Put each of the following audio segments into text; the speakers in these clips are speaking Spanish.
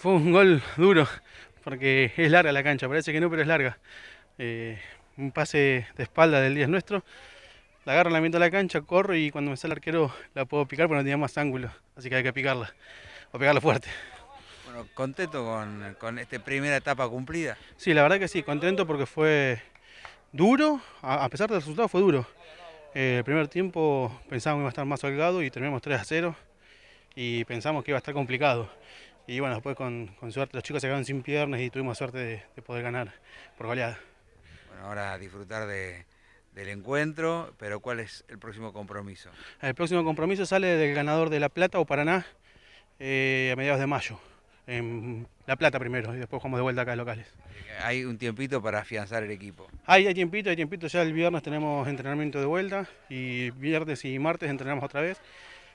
Fue un gol duro, porque es larga la cancha, parece que no, pero es larga. Eh, un pase de espalda del 10 nuestro. La agarro, la mitad de la cancha, corro y cuando me sale el arquero la puedo picar porque no tenía más ángulo. Así que hay que picarla, o pegarla fuerte. Bueno, ¿contento con, esta primera etapa cumplida? Sí, la verdad que sí, contento porque fue duro, a, pesar del resultado fue duro. Eh, el primer tiempo pensábamos que iba a estar más holgado y terminamos 3 a 0 y pensamos que iba a estar complicado. Y bueno, después con, suerte los chicos se quedaron sin piernas y tuvimos suerte de, poder ganar por goleada. Bueno, ahora disfrutar del encuentro, pero ¿cuál es el próximo compromiso? El próximo compromiso sale del ganador de La Plata o Paraná eh, a mediados de mayo. En La Plata primero y después jugamos de vuelta acá a locales. ¿Hay un tiempito para afianzar el equipo? Hay, hay tiempito, hay tiempito. Ya el viernes tenemos entrenamiento de vuelta y viernes y martes entrenamos otra vez.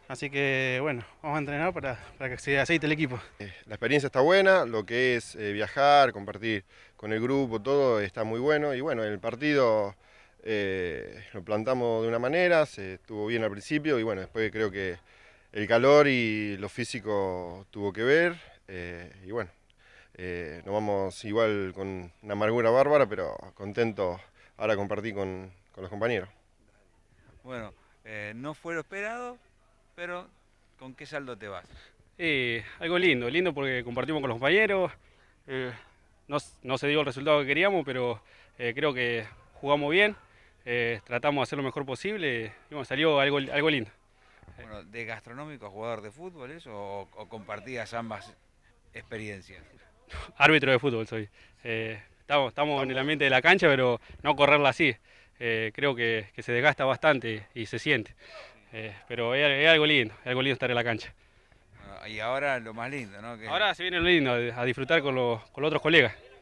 Así que bueno, vamos a entrenar para, para que se aceite el equipo. Eh, la experiencia está buena, lo que es eh, viajar, compartir con el grupo, todo está muy bueno. Y bueno, el partido eh, lo plantamos de una manera, se estuvo bien al principio y bueno, después creo que el calor y lo físico tuvo que ver. y bueno, nos vamos igual con una amargura bárbara, pero contentos ahora compartir con, con los compañeros. Bueno, no fue lo esperado, ¿Con qué saldo te vas? algo lindo, lindo porque compartimos con los compañeros. Eh, no, se dio el resultado que queríamos, pero eh, creo que jugamos bien, eh, tratamos de hacer lo mejor posible y salió algo, algo lindo. Bueno, ¿De gastronómico a jugador de fútbol eso o, compartías ambas experiencias? Árbitro de fútbol soy. Estamos, estamos, en el ambiente de la cancha, pero no correrla así. creo que se desgasta bastante y se siente. Eh, pero es, algo lindo, es algo lindo estar en la cancha. Ah, y ahora lo más lindo, ¿no? Ahora se viene lo lindo, a disfrutar con con los otros colegas.